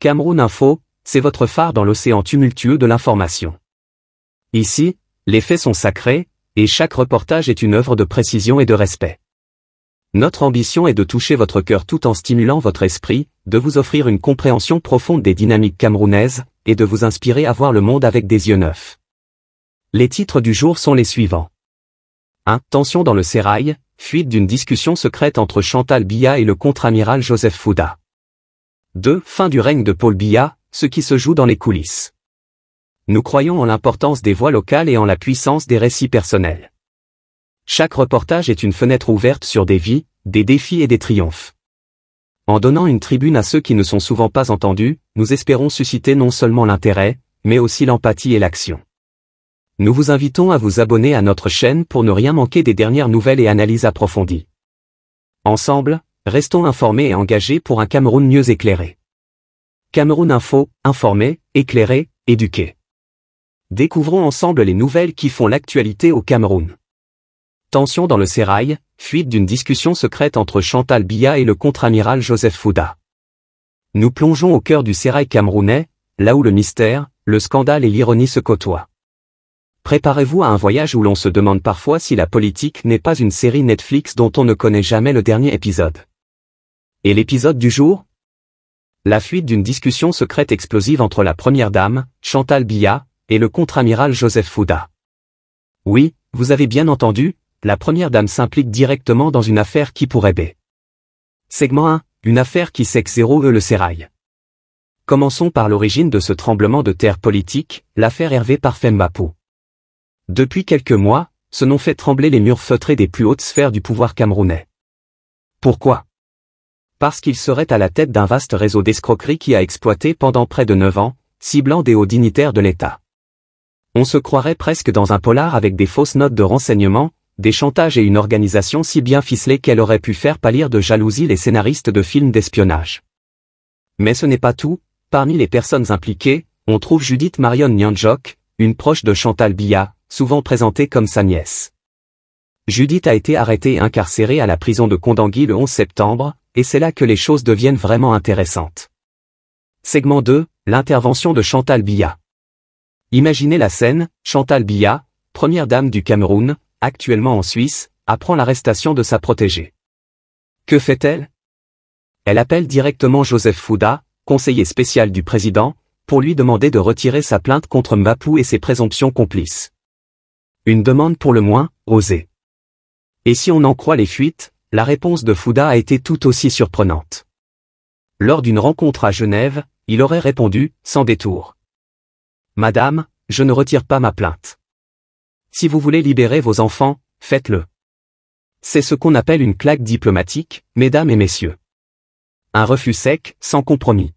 Cameroun Info, c'est votre phare dans l'océan tumultueux de l'information. Ici, les faits sont sacrés, et chaque reportage est une œuvre de précision et de respect. Notre ambition est de toucher votre cœur tout en stimulant votre esprit, de vous offrir une compréhension profonde des dynamiques camerounaises, et de vous inspirer à voir le monde avec des yeux neufs. Les titres du jour sont les suivants. 1. Tension dans le sérail, fuite d'une discussion secrète entre Chantal Biya et le contre-amiral Joseph Fouda. 2. Fin du règne de Paul Biya, ce qui se joue dans les coulisses. Nous croyons en l'importance des voix locales et en la puissance des récits personnels. Chaque reportage est une fenêtre ouverte sur des vies, des défis et des triomphes. En donnant une tribune à ceux qui ne sont souvent pas entendus, nous espérons susciter non seulement l'intérêt, mais aussi l'empathie et l'action. Nous vous invitons à vous abonner à notre chaîne pour ne rien manquer des dernières nouvelles et analyses approfondies. Ensemble, Restons informés et engagés pour un Cameroun mieux éclairé. Cameroun Info, informé, éclairé, éduqué. Découvrons ensemble les nouvelles qui font l'actualité au Cameroun. Tension dans le sérail, fuite d'une discussion secrète entre Chantal Biya et le contre-amiral Joseph Fouda. Nous plongeons au cœur du sérail camerounais, là où le mystère, le scandale et l'ironie se côtoient. Préparez-vous à un voyage où l'on se demande parfois si la politique n'est pas une série Netflix dont on ne connaît jamais le dernier épisode. Et l'épisode du jour La fuite d'une discussion secrète explosive entre la première dame, Chantal Billa, et le contre-amiral Joseph Fouda. Oui, vous avez bien entendu, la première dame s'implique directement dans une affaire qui pourrait b. Segment 1, une affaire qui sec 0 e le sérail. Commençons par l'origine de ce tremblement de terre politique, l'affaire Hervé Parfait-Mapo. Depuis quelques mois, ce nom fait trembler les murs feutrés des plus hautes sphères du pouvoir camerounais. Pourquoi parce qu'il serait à la tête d'un vaste réseau d'escroqueries qui a exploité pendant près de neuf ans, ciblant des hauts dignitaires de l'État. On se croirait presque dans un polar avec des fausses notes de renseignement, des chantages et une organisation si bien ficelée qu'elle aurait pu faire pâlir de jalousie les scénaristes de films d'espionnage. Mais ce n'est pas tout, parmi les personnes impliquées, on trouve Judith Marion Nyanjok, une proche de Chantal Biya, souvent présentée comme sa nièce. Judith a été arrêtée et incarcérée à la prison de Condanguy le 11 septembre, et c'est là que les choses deviennent vraiment intéressantes. Segment 2, l'intervention de Chantal Biya. Imaginez la scène, Chantal Biya, première dame du Cameroun, actuellement en Suisse, apprend l'arrestation de sa protégée. Que fait-elle Elle appelle directement Joseph Fouda, conseiller spécial du président, pour lui demander de retirer sa plainte contre Mapou et ses présomptions complices. Une demande pour le moins, osée. Et si on en croit les fuites, la réponse de Fouda a été tout aussi surprenante. Lors d'une rencontre à Genève, il aurait répondu, sans détour. Madame, je ne retire pas ma plainte. Si vous voulez libérer vos enfants, faites-le. C'est ce qu'on appelle une claque diplomatique, mesdames et messieurs. Un refus sec, sans compromis.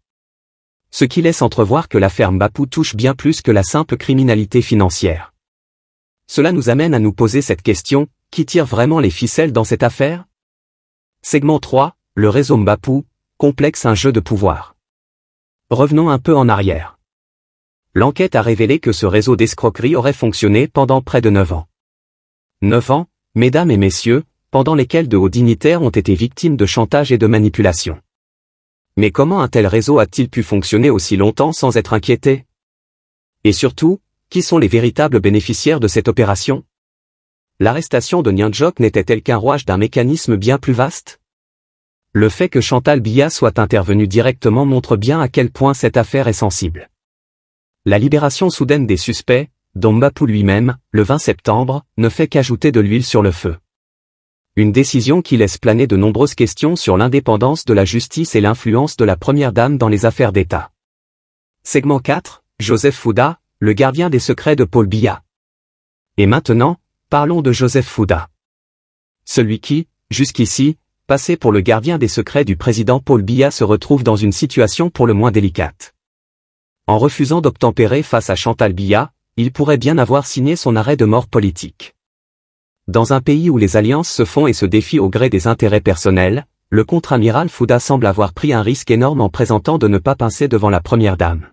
Ce qui laisse entrevoir que l'affaire Mbapou touche bien plus que la simple criminalité financière. Cela nous amène à nous poser cette question, qui tire vraiment les ficelles dans cette affaire Segment 3, le réseau Mbappou, complexe un jeu de pouvoir. Revenons un peu en arrière. L'enquête a révélé que ce réseau d'escroquerie aurait fonctionné pendant près de 9 ans. 9 ans, mesdames et messieurs, pendant lesquels de hauts dignitaires ont été victimes de chantage et de manipulation. Mais comment un tel réseau a-t-il pu fonctionner aussi longtemps sans être inquiété Et surtout, qui sont les véritables bénéficiaires de cette opération l'arrestation de Nianjok n'était-elle qu'un rouage d'un mécanisme bien plus vaste Le fait que Chantal Biya soit intervenue directement montre bien à quel point cette affaire est sensible. La libération soudaine des suspects, dont Mapou lui-même, le 20 septembre, ne fait qu'ajouter de l'huile sur le feu. Une décision qui laisse planer de nombreuses questions sur l'indépendance de la justice et l'influence de la Première Dame dans les affaires d'État. Segment 4, Joseph Fouda, le gardien des secrets de Paul Biya. Et maintenant, Parlons de Joseph Fouda. Celui qui, jusqu'ici, passait pour le gardien des secrets du président Paul Biya se retrouve dans une situation pour le moins délicate. En refusant d'obtempérer face à Chantal Biya, il pourrait bien avoir signé son arrêt de mort politique. Dans un pays où les alliances se font et se défient au gré des intérêts personnels, le contre-amiral Fouda semble avoir pris un risque énorme en présentant de ne pas pincer devant la première dame.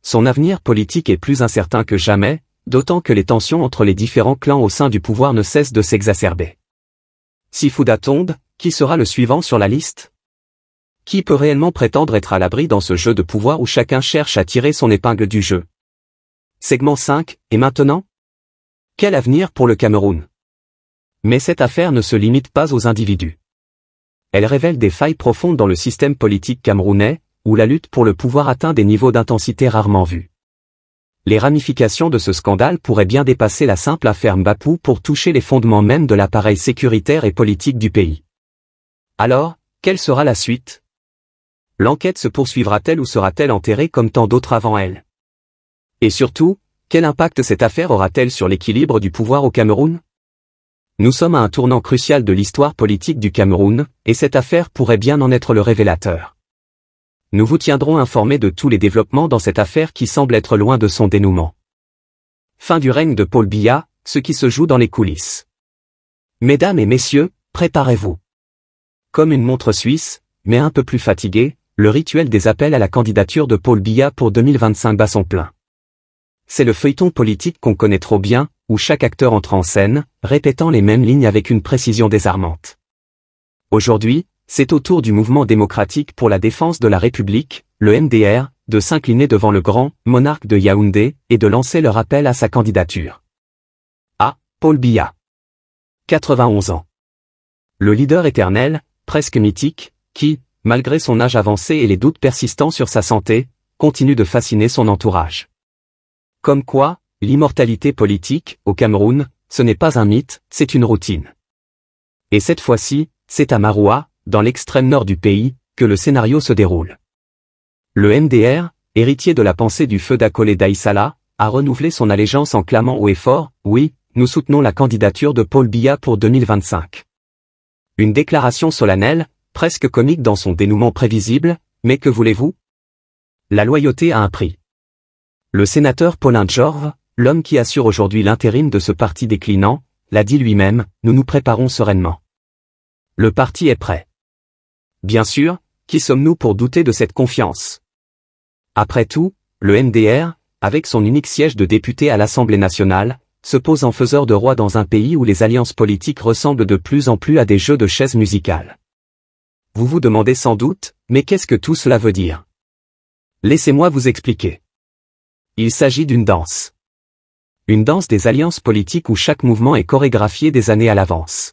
Son avenir politique est plus incertain que jamais, d'autant que les tensions entre les différents clans au sein du pouvoir ne cessent de s'exacerber. Si fouda tombe, qui sera le suivant sur la liste Qui peut réellement prétendre être à l'abri dans ce jeu de pouvoir où chacun cherche à tirer son épingle du jeu Segment 5, et maintenant Quel avenir pour le Cameroun Mais cette affaire ne se limite pas aux individus. Elle révèle des failles profondes dans le système politique camerounais, où la lutte pour le pouvoir atteint des niveaux d'intensité rarement vus les ramifications de ce scandale pourraient bien dépasser la simple affaire Mbappou pour toucher les fondements même de l'appareil sécuritaire et politique du pays. Alors, quelle sera la suite L'enquête se poursuivra-t-elle ou sera-t-elle enterrée comme tant d'autres avant elle Et surtout, quel impact cette affaire aura-t-elle sur l'équilibre du pouvoir au Cameroun Nous sommes à un tournant crucial de l'histoire politique du Cameroun, et cette affaire pourrait bien en être le révélateur. Nous vous tiendrons informés de tous les développements dans cette affaire qui semble être loin de son dénouement. Fin du règne de Paul Biya, ce qui se joue dans les coulisses. Mesdames et messieurs, préparez-vous. Comme une montre suisse, mais un peu plus fatiguée, le rituel des appels à la candidature de Paul Biya pour 2025 bat son plein. C'est le feuilleton politique qu'on connaît trop bien, où chaque acteur entre en scène, répétant les mêmes lignes avec une précision désarmante. Aujourd'hui, c'est au tour du mouvement démocratique pour la défense de la République, le MDR, de s'incliner devant le grand monarque de Yaoundé et de lancer leur appel à sa candidature. A. Paul Biya. 91 ans. Le leader éternel, presque mythique, qui, malgré son âge avancé et les doutes persistants sur sa santé, continue de fasciner son entourage. Comme quoi, l'immortalité politique, au Cameroun, ce n'est pas un mythe, c'est une routine. Et cette fois-ci, c'est à Maroua, dans l'extrême nord du pays, que le scénario se déroule. Le MDR, héritier de la pensée du feu d'Akolé Daïsala, a renouvelé son allégeance en clamant haut et fort « Oui, nous soutenons la candidature de Paul Biya pour 2025 ». Une déclaration solennelle, presque comique dans son dénouement prévisible, mais que voulez-vous La loyauté a un prix. Le sénateur Paulin Djorve, l'homme qui assure aujourd'hui l'intérim de ce parti déclinant, l'a dit lui-même, nous nous préparons sereinement. Le parti est prêt. Bien sûr, qui sommes-nous pour douter de cette confiance Après tout, le MDR, avec son unique siège de député à l'Assemblée nationale, se pose en faiseur de roi dans un pays où les alliances politiques ressemblent de plus en plus à des jeux de chaises musicales. Vous vous demandez sans doute, mais qu'est-ce que tout cela veut dire Laissez-moi vous expliquer. Il s'agit d'une danse. Une danse des alliances politiques où chaque mouvement est chorégraphié des années à l'avance.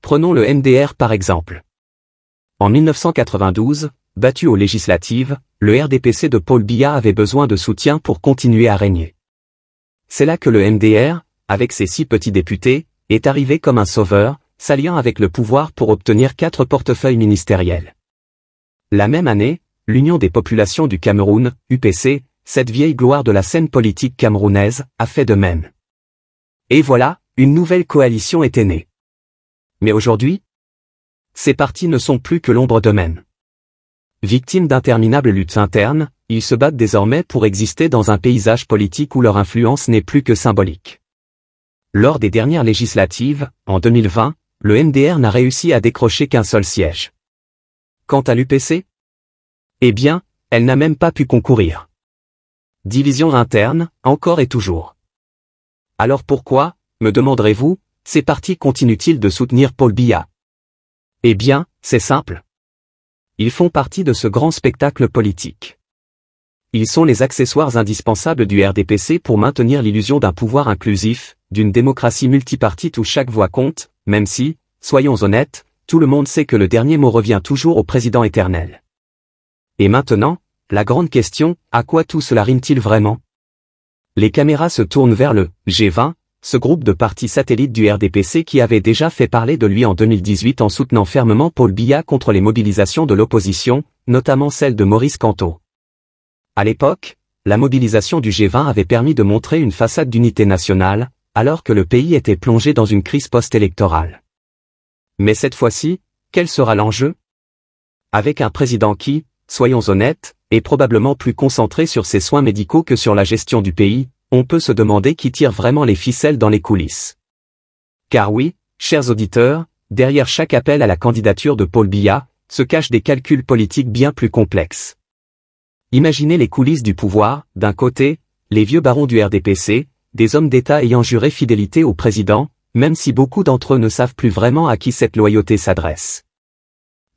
Prenons le MDR par exemple. En 1992, battu aux législatives, le RDPC de Paul Biya avait besoin de soutien pour continuer à régner. C'est là que le MDR, avec ses six petits députés, est arrivé comme un sauveur, s'alliant avec le pouvoir pour obtenir quatre portefeuilles ministériels. La même année, l'Union des populations du Cameroun, UPC, cette vieille gloire de la scène politique camerounaise, a fait de même. Et voilà, une nouvelle coalition était née. Mais aujourd'hui, ces partis ne sont plus que l'ombre d'eux-mêmes. Victimes d'interminables luttes internes, ils se battent désormais pour exister dans un paysage politique où leur influence n'est plus que symbolique. Lors des dernières législatives, en 2020, le MDR n'a réussi à décrocher qu'un seul siège. Quant à l'UPC Eh bien, elle n'a même pas pu concourir. Division interne, encore et toujours. Alors pourquoi, me demanderez-vous, ces partis continuent-ils de soutenir Paul Biya eh bien, c'est simple. Ils font partie de ce grand spectacle politique. Ils sont les accessoires indispensables du RDPC pour maintenir l'illusion d'un pouvoir inclusif, d'une démocratie multipartite où chaque voix compte, même si, soyons honnêtes, tout le monde sait que le dernier mot revient toujours au président éternel. Et maintenant, la grande question, à quoi tout cela rime-t-il vraiment Les caméras se tournent vers le G20, ce groupe de partis satellites du RDPC qui avait déjà fait parler de lui en 2018 en soutenant fermement Paul Biya contre les mobilisations de l'opposition, notamment celle de Maurice Canto. À l'époque, la mobilisation du G20 avait permis de montrer une façade d'unité nationale, alors que le pays était plongé dans une crise post-électorale. Mais cette fois-ci, quel sera l'enjeu Avec un président qui, soyons honnêtes, est probablement plus concentré sur ses soins médicaux que sur la gestion du pays, on peut se demander qui tire vraiment les ficelles dans les coulisses. Car oui, chers auditeurs, derrière chaque appel à la candidature de Paul Biya, se cachent des calculs politiques bien plus complexes. Imaginez les coulisses du pouvoir, d'un côté, les vieux barons du RDPC, des hommes d'État ayant juré fidélité au président, même si beaucoup d'entre eux ne savent plus vraiment à qui cette loyauté s'adresse.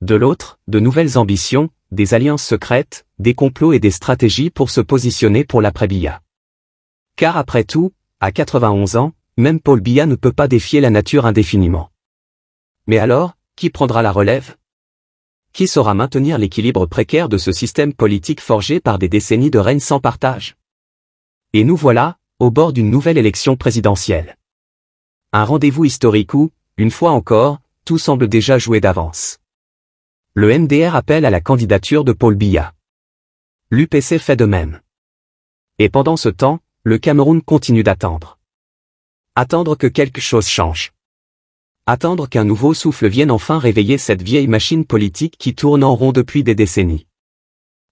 De l'autre, de nouvelles ambitions, des alliances secrètes, des complots et des stratégies pour se positionner pour l'après-Biya. Car après tout, à 91 ans, même Paul Biya ne peut pas défier la nature indéfiniment. Mais alors, qui prendra la relève Qui saura maintenir l'équilibre précaire de ce système politique forgé par des décennies de règne sans partage Et nous voilà, au bord d'une nouvelle élection présidentielle. Un rendez-vous historique où, une fois encore, tout semble déjà joué d'avance. Le MDR appelle à la candidature de Paul Biya. L'UPC fait de même. Et pendant ce temps, le Cameroun continue d'attendre. Attendre que quelque chose change. Attendre qu'un nouveau souffle vienne enfin réveiller cette vieille machine politique qui tourne en rond depuis des décennies.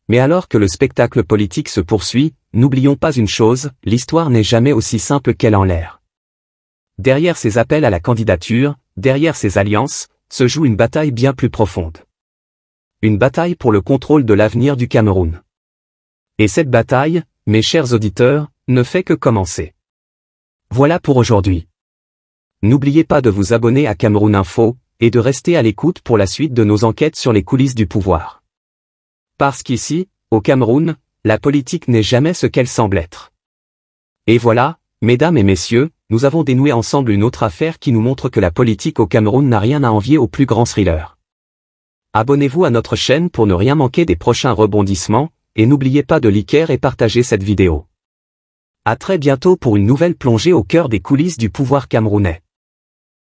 Mais alors que le spectacle politique se poursuit, n'oublions pas une chose, l'histoire n'est jamais aussi simple qu'elle en l'air. Derrière ces appels à la candidature, derrière ces alliances, se joue une bataille bien plus profonde. Une bataille pour le contrôle de l'avenir du Cameroun. Et cette bataille, mes chers auditeurs, ne fait que commencer. Voilà pour aujourd'hui. N'oubliez pas de vous abonner à Cameroun Info, et de rester à l'écoute pour la suite de nos enquêtes sur les coulisses du pouvoir. Parce qu'ici, au Cameroun, la politique n'est jamais ce qu'elle semble être. Et voilà, mesdames et messieurs, nous avons dénoué ensemble une autre affaire qui nous montre que la politique au Cameroun n'a rien à envier aux plus grands thrillers. Abonnez-vous à notre chaîne pour ne rien manquer des prochains rebondissements, et n'oubliez pas de liker et partager cette vidéo. À très bientôt pour une nouvelle plongée au cœur des coulisses du pouvoir camerounais.